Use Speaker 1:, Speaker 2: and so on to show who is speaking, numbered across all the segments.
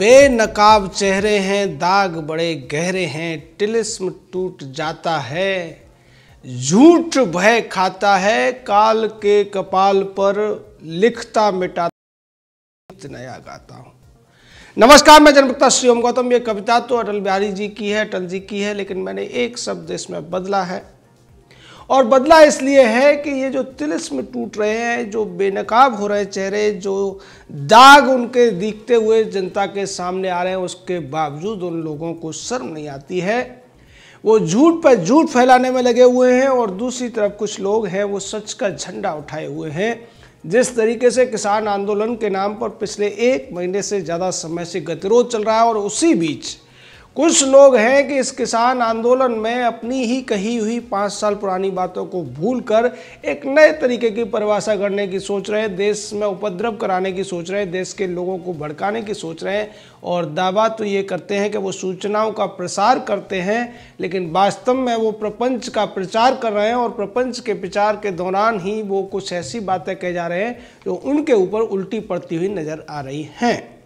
Speaker 1: बेनकाब चेहरे हैं दाग बड़े गहरे हैं टिलिस्म टूट जाता है झूठ भय खाता है काल के कपाल पर लिखता मिटाता नया गाता हूँ नमस्कार मैं जन्मता श्री ओम गौतम ये कविता तो अटल बिहारी जी की है अटल जी की है लेकिन मैंने एक शब्द इसमें बदला है और बदला इसलिए है कि ये जो तिलस्म टूट रहे हैं जो बेनकाब हो रहे चेहरे जो दाग उनके दिखते हुए जनता के सामने आ रहे हैं उसके बावजूद उन लोगों को शर्म नहीं आती है वो झूठ पर झूठ फैलाने में लगे हुए हैं और दूसरी तरफ कुछ लोग हैं वो सच का झंडा उठाए हुए हैं जिस तरीके से किसान आंदोलन के नाम पर पिछले एक महीने से ज़्यादा समय से गतिरोध चल रहा है और उसी बीच कुछ लोग हैं कि इस किसान आंदोलन में अपनी ही कही हुई पाँच साल पुरानी बातों को भूलकर एक नए तरीके की परिभाषा करने की सोच रहे हैं देश में उपद्रव कराने की सोच रहे हैं देश के लोगों को भड़काने की सोच रहे हैं और दावा तो ये करते हैं कि वो सूचनाओं का प्रसार करते हैं लेकिन वास्तव में वो प्रपंच का प्रचार कर रहे हैं और प्रपंच के प्रचार के दौरान ही वो कुछ ऐसी बातें कह जा रहे हैं जो उनके ऊपर उल्टी पड़ती हुई नज़र आ रही हैं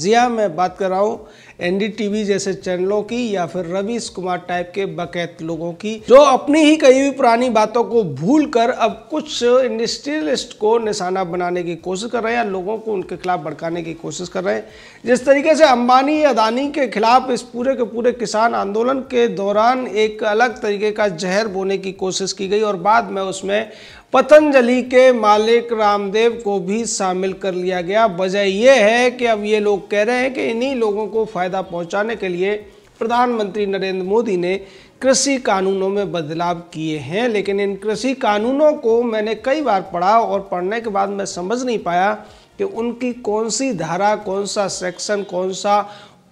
Speaker 1: जिया मैं बात कर रहा हूँ एनडीटीवी जैसे चैनलों की या फिर रवीश कुमार टाइप के बकैत लोगों की जो अपनी ही कई भी पुरानी बातों को भूल कर अब कुछ इंडस्ट्रियलिस्ट को निशाना बनाने की कोशिश कर रहे हैं या लोगों को उनके खिलाफ भड़काने की कोशिश कर रहे हैं जिस तरीके से अंबानी अदानी के खिलाफ इस पूरे के पूरे किसान आंदोलन के दौरान एक अलग तरीके का जहर बोने की कोशिश की गई और बाद में उसमें पतंजलि के मालिक रामदेव को भी शामिल कर लिया गया वजह यह है कि अब ये लोग कह रहे हैं कि इन्हीं लोगों को फ़ायदा पहुंचाने के लिए प्रधानमंत्री नरेंद्र मोदी ने कृषि कानूनों में बदलाव किए हैं लेकिन इन कृषि कानूनों को मैंने कई बार पढ़ा और पढ़ने के बाद मैं समझ नहीं पाया कि उनकी कौन सी धारा कौन सा सेक्शन कौन सा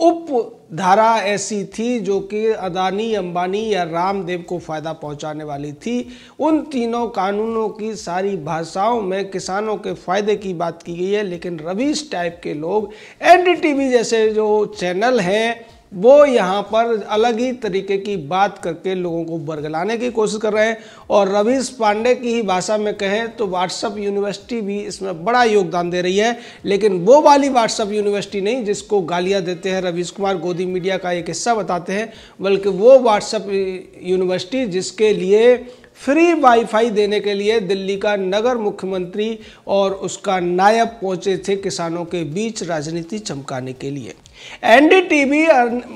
Speaker 1: उप धारा ऐसी थी जो कि अदानी अंबानी या रामदेव को फ़ायदा पहुंचाने वाली थी उन तीनों कानूनों की सारी भाषाओं में किसानों के फ़ायदे की बात की गई है लेकिन रवीश टाइप के लोग एन जैसे जो चैनल हैं वो यहाँ पर अलग ही तरीके की बात करके लोगों को बरगलाने की कोशिश कर रहे हैं और रवीश पांडे की ही भाषा में कहें तो व्हाट्सअप यूनिवर्सिटी भी इसमें बड़ा योगदान दे रही है लेकिन वो वाली व्हाट्सअप यूनिवर्सिटी नहीं जिसको गालियाँ देते हैं रवीश कुमार गोदी मीडिया का एक हिस्सा बताते हैं बल्कि वो व्हाट्सअप यूनिवर्सिटी जिसके लिए फ्री वाईफाई देने के लिए दिल्ली का नगर मुख्यमंत्री और उसका नायब पहुंचे थे किसानों के बीच राजनीति चमकाने के लिए एनडीटीवी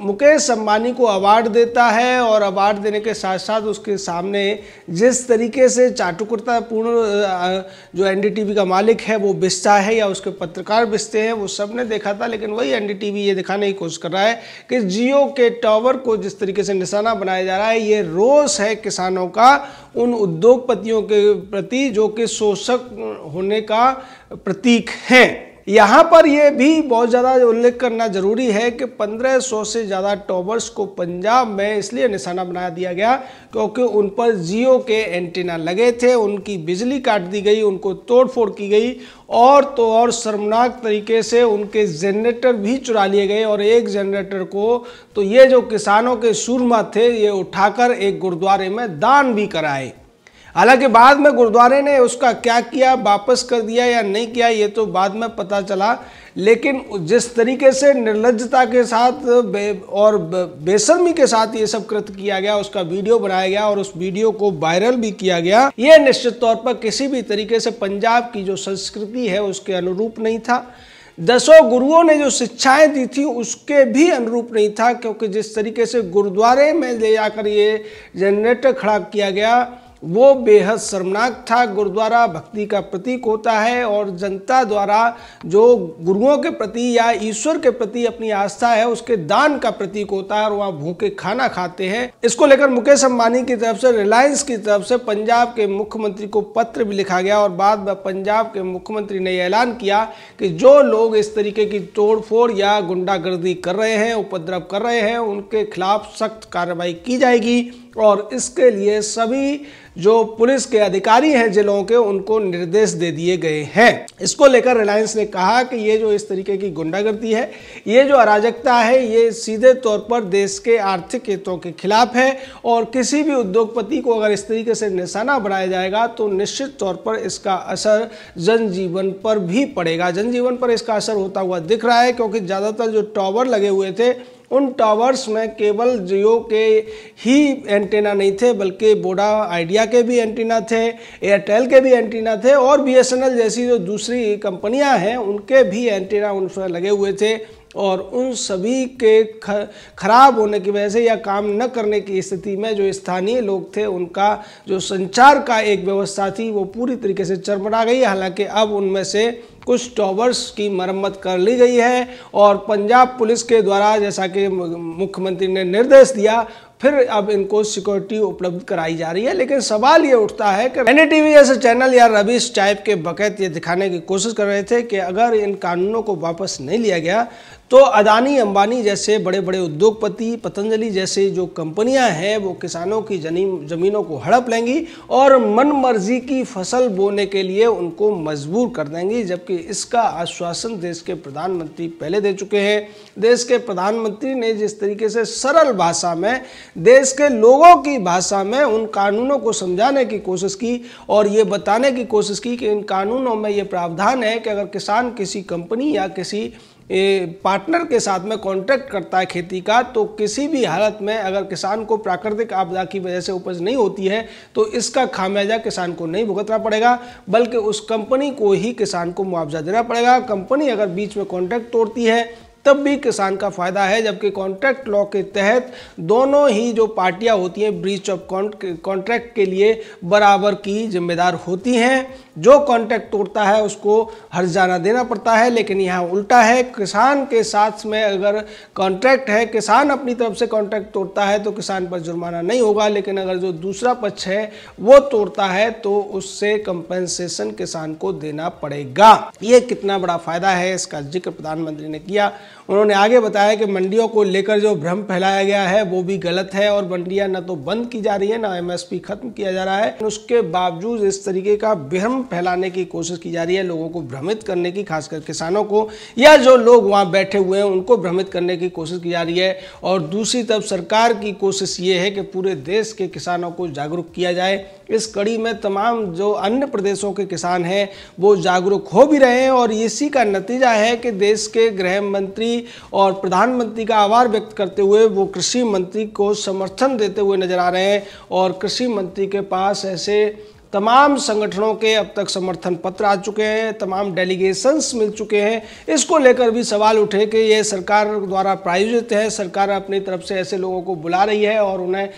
Speaker 1: मुकेश अंबानी को अवार्ड देता है और अवार्ड देने के साथ साथ उसके सामने जिस तरीके से चाटुकतापूर्ण जो एनडीटीवी का मालिक है वो बिस्ता है या उसके पत्रकार बिस्ते हैं वो सब ने देखा था लेकिन वही एनडीटीवी ये दिखाने की कोशिश कर रहा है कि जियो के टावर को जिस तरीके से निशाना बनाया जा रहा है ये रोष है किसानों का उन उद्योगपतियों के प्रति जो कि शोषक होने का प्रतीक हैं यहाँ पर यह भी बहुत ज़्यादा उल्लेख करना जरूरी है कि 1500 से ज़्यादा टॉवर्स को पंजाब में इसलिए निशाना बना दिया गया क्योंकि उन पर जियो के एंटीना लगे थे उनकी बिजली काट दी गई उनको तोड़फोड़ की गई और तो और शर्मनाक तरीके से उनके जनरेटर भी चुरा लिए गए और एक जनरेटर को तो ये जो किसानों के सुरमा थे ये उठाकर एक गुरुद्वारे में दान भी कराए हालांकि बाद में गुरुद्वारे ने उसका क्या किया वापस कर दिया या नहीं किया ये तो बाद में पता चला लेकिन जिस तरीके से निर्लजता के साथ बे और बेशर्मी के साथ ये सब कृत किया गया उसका वीडियो बनाया गया और उस वीडियो को वायरल भी किया गया ये निश्चित तौर पर किसी भी तरीके से पंजाब की जो संस्कृति है उसके अनुरूप नहीं था दसों गुरुओं ने जो शिक्षाएं दी थी उसके भी अनुरूप नहीं था क्योंकि जिस तरीके से गुरुद्वारे में ले जाकर ये जनरेटर खड़ा किया गया वो बेहद शर्मनाक था गुरुद्वारा भक्ति का प्रतीक होता है और जनता द्वारा जो गुरुओं के प्रति या ईश्वर के प्रति अपनी आस्था है उसके दान का प्रतीक होता है और वहाँ भूखे खाना खाते हैं इसको लेकर मुकेश अम्बानी की तरफ से रिलायंस की तरफ से पंजाब के मुख्यमंत्री को पत्र भी लिखा गया और बाद में पंजाब के मुख्यमंत्री ने ऐलान किया कि जो लोग इस तरीके की तोड़फोड़ या गुंडागर्दी कर रहे हैं उपद्रव कर रहे हैं उनके खिलाफ सख्त कार्रवाई की जाएगी और इसके लिए सभी जो पुलिस के अधिकारी हैं जिलों के उनको निर्देश दे दिए गए हैं इसको लेकर रिलायंस ने कहा कि ये जो इस तरीके की गुंडागर्दी है ये जो अराजकता है ये सीधे तौर पर देश के आर्थिक हितों के खिलाफ है और किसी भी उद्योगपति को अगर इस तरीके से निशाना बनाया जाएगा तो निश्चित तौर पर इसका असर जनजीवन पर भी पड़ेगा जनजीवन पर इसका असर होता हुआ दिख रहा है क्योंकि ज़्यादातर जो टॉवर लगे हुए थे उन टावर्स में केवल जियो के ही एंटीना नहीं थे बल्कि बोडा आइडिया के भी एंटीना थे एयरटेल के भी एंटीना थे और बीएसएनएल जैसी जो दूसरी कंपनियां हैं उनके भी एंटीना उन लगे हुए थे और उन सभी के खराब होने की वजह से या काम न करने की स्थिति में जो स्थानीय लोग थे उनका जो संचार का एक व्यवस्था थी वो पूरी तरीके से चरमरा गई हालांकि अब उनमें से कुछ टॉवर्स की मरम्मत कर ली गई है और पंजाब पुलिस के द्वारा जैसा कि मुख्यमंत्री ने निर्देश दिया फिर अब इनको सिक्योरिटी उपलब्ध कराई जा रही है लेकिन सवाल ये उठता है कि एन जैसे चैनल या रबीश टाइप के बकैत ये दिखाने की कोशिश कर रहे थे कि अगर इन कानूनों को वापस नहीं लिया गया तो अदानी अंबानी जैसे बड़े बड़े उद्योगपति पतंजलि जैसे जो कंपनियां हैं वो किसानों की ज़मीनों को हड़प लेंगी और मन मर्जी की फसल बोने के लिए उनको मजबूर कर देंगी जबकि इसका आश्वासन देश के प्रधानमंत्री पहले दे चुके हैं देश के प्रधानमंत्री ने जिस तरीके से सरल भाषा में देश के लोगों की भाषा में उन कानूनों को समझाने की कोशिश की और ये बताने की कोशिश की कि इन कानूनों में ये प्रावधान है कि अगर किसान किसी कंपनी या किसी पार्टनर के साथ में कॉन्ट्रैक्ट करता है खेती का तो किसी भी हालत में अगर किसान को प्राकृतिक आपदा की वजह से उपज नहीं होती है तो इसका खामियाजा किसान को नहीं भुगतना पड़ेगा बल्कि उस कंपनी को ही किसान को मुआवजा देना पड़ेगा कंपनी अगर बीच में कॉन्ट्रैक्ट तोड़ती है तब भी किसान का फायदा है जबकि कॉन्ट्रैक्ट लॉ के तहत दोनों ही जो पार्टियां होती हैं ब्रीच ऑफ कॉन्ट्रैक्ट के लिए बराबर की जिम्मेदार होती हैं जो कॉन्ट्रैक्ट तोड़ता है उसको हर जाना देना पड़ता है लेकिन यहाँ उल्टा है किसान के साथ में अगर कॉन्ट्रैक्ट है किसान अपनी तरफ से कॉन्ट्रैक्ट तोड़ता है तो किसान पर जुर्माना नहीं होगा लेकिन अगर जो दूसरा पक्ष है वो तोड़ता है तो उससे कंपेंसेशन किसान को देना पड़ेगा ये कितना बड़ा फायदा है इसका जिक्र प्रधानमंत्री ने किया उन्होंने आगे बताया कि मंडियों को लेकर जो भ्रम फैलाया गया है वो भी गलत है और मंडियां न तो बंद की जा रही है ना एमएसपी खत्म किया जा रहा है उसके बावजूद इस तरीके का भ्रम फैलाने की कोशिश की जा रही है लोगों को भ्रमित करने की खासकर किसानों को या जो लोग वहाँ बैठे हुए हैं उनको भ्रमित करने की कोशिश की जा रही है और दूसरी तरफ सरकार की कोशिश ये है कि पूरे देश के किसानों को जागरूक किया जाए इस कड़ी में तमाम जो अन्य प्रदेशों के किसान हैं वो जागरूक हो भी रहे हैं और इसी का नतीजा है कि देश के गृह मंत्री और प्रधानमंत्री का आभार व्यक्त करते हुए वो कृषि मंत्री को समर्थन देते हुए नजर आ रहे हैं और कृषि मंत्री के पास ऐसे तमाम संगठनों के अब तक समर्थन पत्र आ चुके हैं तमाम डेलीगेशंस मिल चुके हैं इसको लेकर भी सवाल उठे कि ये सरकार द्वारा प्रायोजित है सरकार अपनी तरफ से ऐसे लोगों को बुला रही है और उन्हें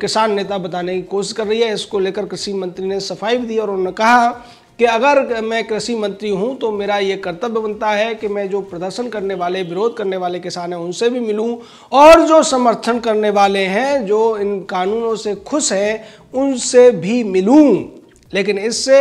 Speaker 1: किसान नेता बताने की कोशिश कर रही है इसको लेकर कृषि मंत्री ने सफाई भी दी और उन्होंने कहा कि अगर मैं कृषि मंत्री हूं तो मेरा ये कर्तव्य बनता है कि मैं जो प्रदर्शन करने वाले विरोध करने वाले किसान हैं उनसे भी मिलूं और जो समर्थन करने वाले हैं जो इन कानूनों से खुश हैं उनसे भी मिलूं लेकिन इससे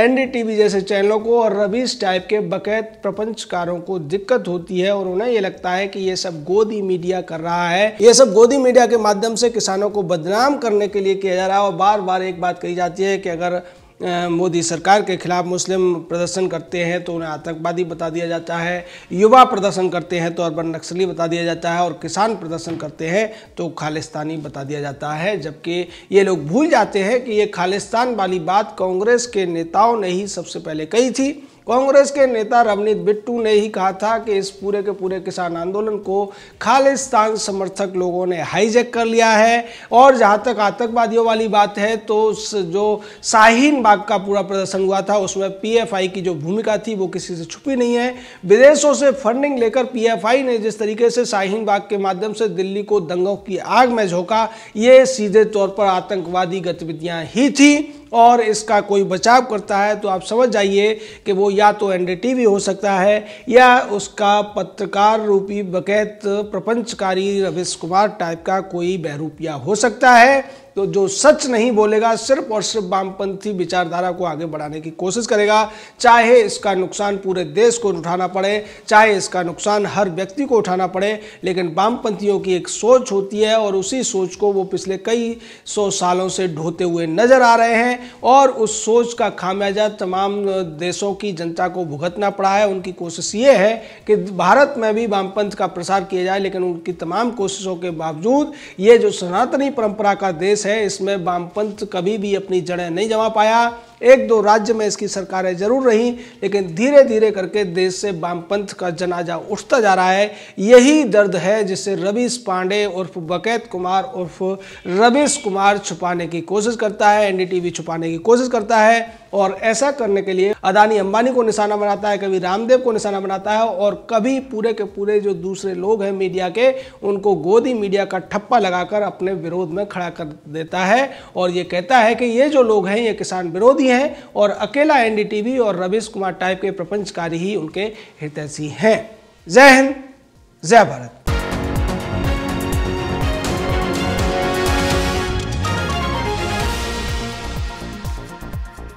Speaker 1: एनडीटीवी जैसे चैनलों को और रबीस टाइप के बकैत प्रपंचकारों को दिक्कत होती है और उन्हें ये लगता है कि ये सब गोदी मीडिया कर रहा है ये सब गोदी मीडिया के माध्यम से किसानों को बदनाम करने के लिए किया जा रहा है और बार बार एक बात कही जाती है कि अगर मोदी सरकार के खिलाफ मुस्लिम प्रदर्शन करते हैं तो उन्हें आतंकवादी बता दिया जाता है युवा प्रदर्शन करते हैं तो अर्बन नक्सली बता दिया जाता है और किसान प्रदर्शन करते हैं तो खालिस्तानी बता दिया जाता है जबकि ये लोग भूल जाते हैं कि ये खालिस्तान वाली बात कांग्रेस के नेताओं ने ही सबसे पहले कही थी कांग्रेस के नेता रवनीत बिट्टू ने ही कहा था कि इस पूरे के पूरे किसान आंदोलन को खालिस्तान समर्थक लोगों ने हाईजेक कर लिया है और जहाँ तक आतंकवादियों वाली बात है तो उस जो शाहीन बाग का पूरा प्रदर्शन हुआ था उसमें पीएफआई की जो भूमिका थी वो किसी से छुपी नहीं है विदेशों से फंडिंग लेकर पी ने जिस तरीके से शाहीन बाग के माध्यम से दिल्ली को दंगों की आग में झोंका ये सीधे तौर पर आतंकवादी गतिविधियाँ ही थी और इसका कोई बचाव करता है तो आप समझ जाइए कि वो या तो एन हो सकता है या उसका पत्रकार रूपी बकैत प्रपंचकारी रविश कुमार टाइप का कोई बहरूपिया हो सकता है तो जो सच नहीं बोलेगा सिर्फ और सिर्फ वामपंथी विचारधारा को आगे बढ़ाने की कोशिश करेगा चाहे इसका नुकसान पूरे देश को उठाना पड़े चाहे इसका नुकसान हर व्यक्ति को उठाना पड़े लेकिन वामपंथियों की एक सोच होती है और उसी सोच को वो पिछले कई सौ सालों से ढोते हुए नजर आ रहे हैं और उस सोच का खामियाजा तमाम देशों की जनता को भुगतना पड़ा है उनकी कोशिश ये है कि भारत में भी वामपंथ का प्रसार किया जाए लेकिन उनकी तमाम कोशिशों के बावजूद ये जो सनातनी परंपरा का देश है इसमें वामपंथ कभी भी अपनी जड़ें नहीं जमा पाया एक दो राज्य में इसकी सरकारें जरूर रहीं लेकिन धीरे धीरे करके देश से वामपंथ का जनाजा उठता जा रहा है यही दर्द है जिससे रवीश पांडे उर्फ बकैत कुमार उर्फ रवीश कुमार छुपाने की कोशिश करता है एनडीटीवी छुपाने की कोशिश करता है और ऐसा करने के लिए अदानी अंबानी को निशाना बनाता है कभी रामदेव को निशाना बनाता है और कभी पूरे के पूरे जो दूसरे लोग हैं मीडिया के उनको गोदी मीडिया का ठप्पा लगाकर अपने विरोध में खड़ा कर देता है और ये कहता है कि ये जो लोग हैं ये किसान विरोधी भी हैं और अकेला एनडीटीवी और रवीश कुमार टाइप के प्रपंचकारी ही उनके हितैषी हैं जय हिंद जय भारत